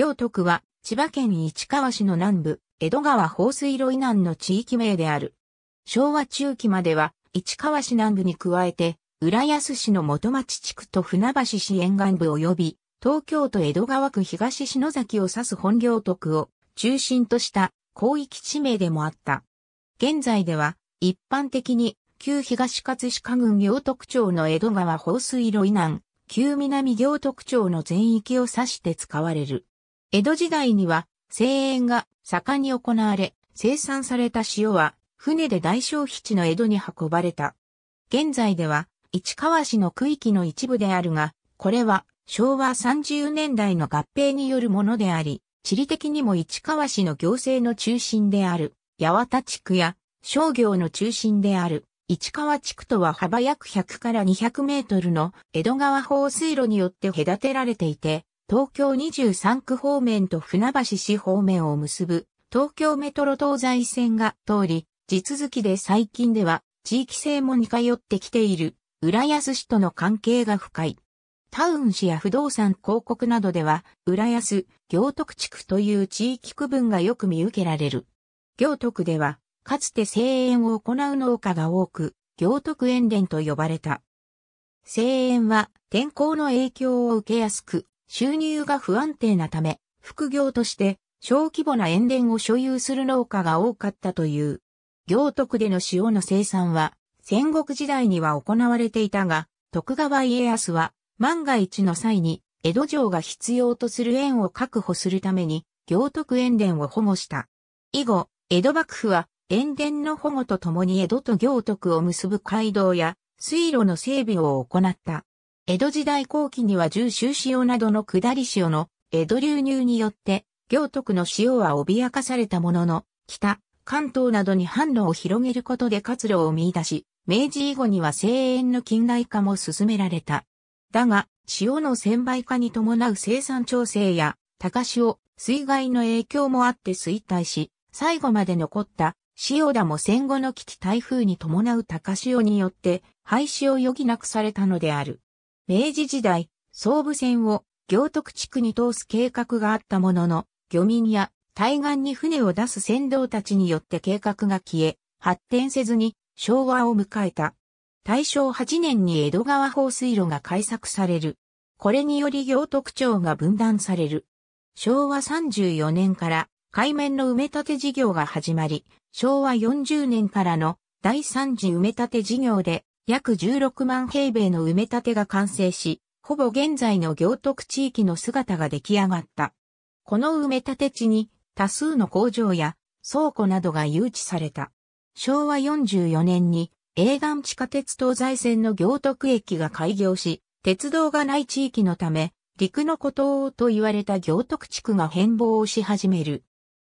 行徳は、千葉県市川市の南部、江戸川放水路以南の地域名である。昭和中期までは、市川市南部に加えて、浦安市の元町地区と船橋市沿岸部及び、東京都江戸川区東篠崎を指す本行徳を中心とした広域地名でもあった。現在では、一般的に、旧東葛飾郡行徳町の江戸川放水路以南、旧南行徳町の全域を指して使われる。江戸時代には、製塩が盛んに行われ、生産された塩は、船で大消費地の江戸に運ばれた。現在では、市川市の区域の一部であるが、これは昭和30年代の合併によるものであり、地理的にも市川市の行政の中心である、八幡地区や商業の中心である、市川地区とは幅約100から200メートルの江戸川放水路によって隔てられていて、東京23区方面と船橋市方面を結ぶ東京メトロ東西線が通り、地続きで最近では地域性も似通ってきている浦安市との関係が深い。タウン市や不動産広告などでは、浦安、行徳地区という地域区分がよく見受けられる。行徳では、かつて声援を行う農家が多く、行徳園連と呼ばれた。声援は天候の影響を受けやすく、収入が不安定なため、副業として小規模な塩田を所有する農家が多かったという。行徳での塩の生産は戦国時代には行われていたが、徳川家康は万が一の際に江戸城が必要とする縁を確保するために行徳塩田を保護した。以後、江戸幕府は塩田の保護とともに江戸と行徳を結ぶ街道や水路の整備を行った。江戸時代後期には重州用などの下り潮の江戸流入によって、行徳の塩は脅かされたものの、北、関東などに販路を広げることで活路を見出し、明治以後には製塩の近代化も進められた。だが、潮の専売化に伴う生産調整や、高潮、水害の影響もあって衰退し、最後まで残った塩田も戦後の危機台風に伴う高潮によって廃止を余儀なくされたのである。明治時代、総武線を行徳地区に通す計画があったものの、漁民や対岸に船を出す船頭たちによって計画が消え、発展せずに昭和を迎えた。大正8年に江戸川放水路が開削される。これにより行徳町が分断される。昭和34年から海面の埋め立て事業が始まり、昭和40年からの第3次埋め立て事業で約16万平米の埋め立てが完成し、ほぼ現在の行徳地域の姿が出来上がった。この埋め立て地に多数の工場や倉庫などが誘致された。昭和44年に営岸地下鉄東西線の行徳駅が開業し、鉄道がない地域のため、陸の孤島と言われた行徳地区が変貌をし始める。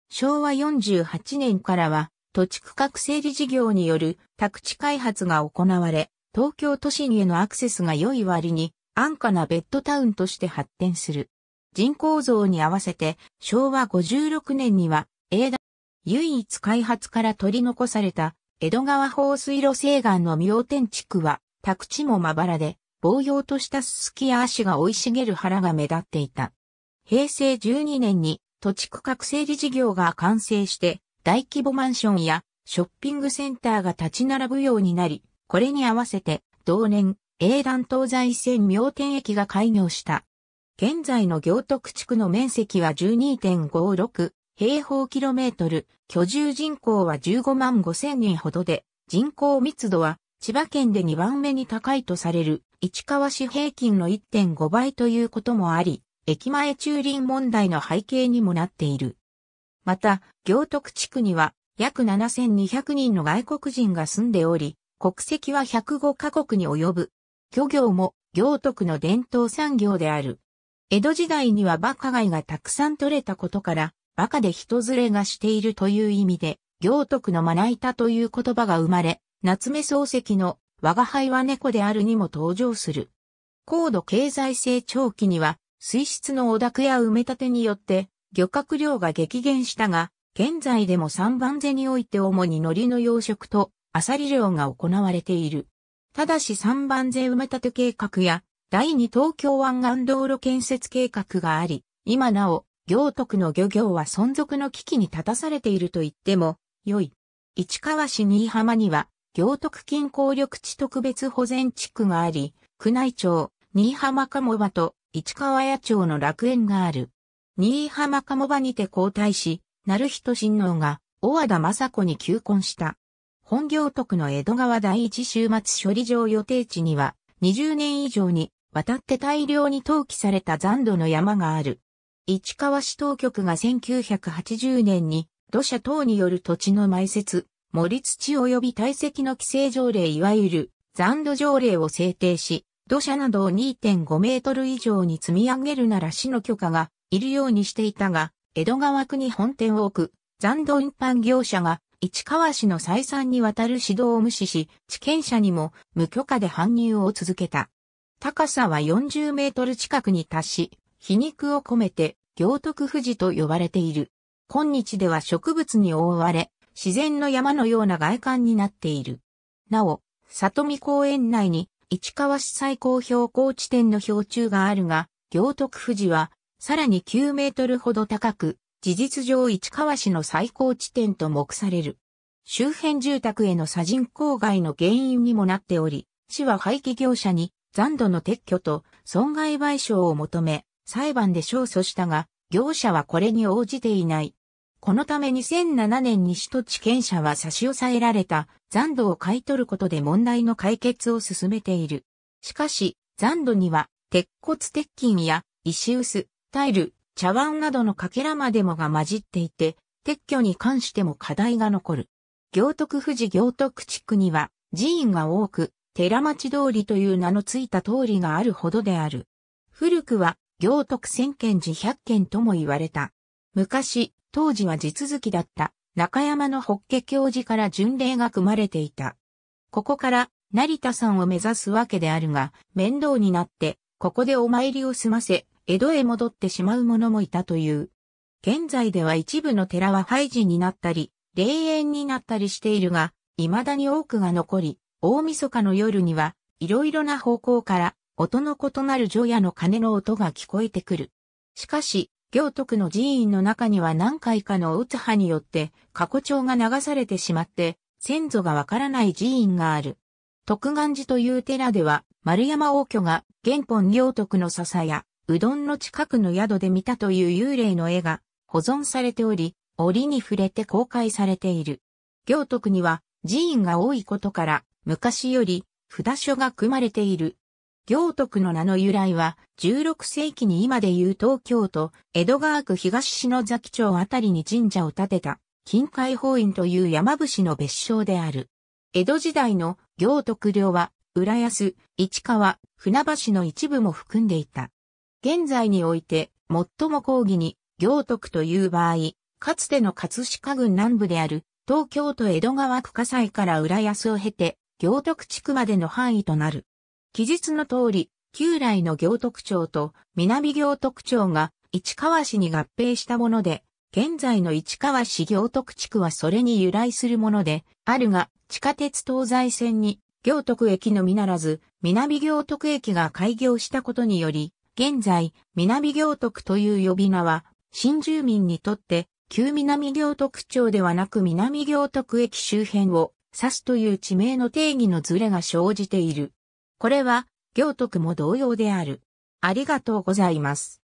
昭和48年からは、土地区画整理事業による宅地開発が行われ、東京都心へのアクセスが良い割に安価なベッドタウンとして発展する。人口増に合わせて昭和56年には永田唯一開発から取り残された江戸川放水路西岸の妙天地区は宅地もまばらで、防用としたすすきや足が生い茂る腹が目立っていた。平成12年に土地区画整理事業が完成して、大規模マンションやショッピングセンターが立ち並ぶようになり、これに合わせて、同年、英断東西線明天駅が開業した。現在の行徳地区の面積は12.56平方キロメートル、居住人口は15万5千人ほどで、人口密度は千葉県で2番目に高いとされる市川市平均の1.5倍ということもあり、駅前駐輪問題の背景にもなっている。また、行徳地区には約7200人の外国人が住んでおり、国籍は105カ国に及ぶ。漁業も行徳の伝統産業である。江戸時代にはバカ貝がたくさん取れたことから、バカで人連れがしているという意味で、行徳のまな板という言葉が生まれ、夏目漱石の我が輩は猫であるにも登場する。高度経済成長期には、水質の汚濁や埋め立てによって、漁獲量が激減したが、現在でも三番瀬において主に海苔の養殖とアサリ漁が行われている。ただし3番税埋め立て計画や第2東京湾岸道路建設計画があり、今なお、行徳の漁業は存続の危機に立たされていると言っても、良い。市川市新居浜には、行徳近郊緑地特別保全地区があり、宮内町、新居浜鴨場と市川屋町の楽園がある。新居浜鴨場にて交代し、成人親王が、大和田雅子に求婚した。本行徳の江戸川第一週末処理場予定地には、20年以上にわたって大量に投棄された残土の山がある。市川市当局が1980年に土砂等による土地の埋設、盛り土及び堆積の規制条例いわゆる残土条例を制定し、土砂などを2.5メートル以上に積み上げるなら市の許可がいるようにしていたが、江戸川区に本店を置く残土運搬業者が市川市の再三にわたる指導を無視し、地権者にも無許可で搬入を続けた。高さは40メートル近くに達し、皮肉を込めて、行徳富士と呼ばれている。今日では植物に覆われ、自然の山のような外観になっている。なお、里見公園内に市川市最高標高地点の標柱があるが、行徳富士は、さらに9メートルほど高く、事実上市川市の最高地点と目される。周辺住宅への砂人口害の原因にもなっており、市は廃棄業者に残土の撤去と損害賠償を求め、裁判で勝訴したが、業者はこれに応じていない。このため2007年に市と地権者は差し押さえられた残土を買い取ることで問題の解決を進めている。しかし、残土には鉄骨鉄筋や石臼、タイル、茶碗などのかけらまでもが混じっていて、撤去に関しても課題が残る。行徳富士行徳地区には寺院が多く、寺町通りという名のついた通りがあるほどである。古くは行徳千軒寺百軒とも言われた。昔、当時は地続きだった中山の法華教寺から巡礼が組まれていた。ここから成田山を目指すわけであるが、面倒になって、ここでお参りを済ませ、江戸へ戻ってしまう者もいたという。現在では一部の寺は廃寺になったり、霊園になったりしているが、未だに多くが残り、大晦日の夜には、いろいろな方向から、音の異なる除夜の鐘の音が聞こえてくる。しかし、行徳の寺院の中には何回かの打つ波によって、過去帳が流されてしまって、先祖がわからない寺院がある。徳願寺という寺では、丸山王居が、原本行徳の笹屋。うどんの近くの宿で見たという幽霊の絵が保存されており、折に触れて公開されている。行徳には寺院が多いことから昔より札所が組まれている。行徳の名の由来は16世紀に今でいう東京都江戸川区東篠崎町あたりに神社を建てた近海法院という山伏の別称である。江戸時代の行徳領は浦安、市川、船橋の一部も含んでいた。現在において、最も講義に、行徳という場合、かつての葛飾郡南部である、東京都江戸川区火災から浦安を経て、行徳地区までの範囲となる。記述の通り、旧来の行徳町と南行徳町が市川市に合併したもので、現在の市川市行徳地区はそれに由来するもので、あるが、地下鉄東西線に行徳駅のみならず、南行徳駅が開業したことにより、現在、南行徳という呼び名は、新住民にとって、旧南行徳町ではなく南行徳駅周辺を指すという地名の定義のズレが生じている。これは、行徳も同様である。ありがとうございます。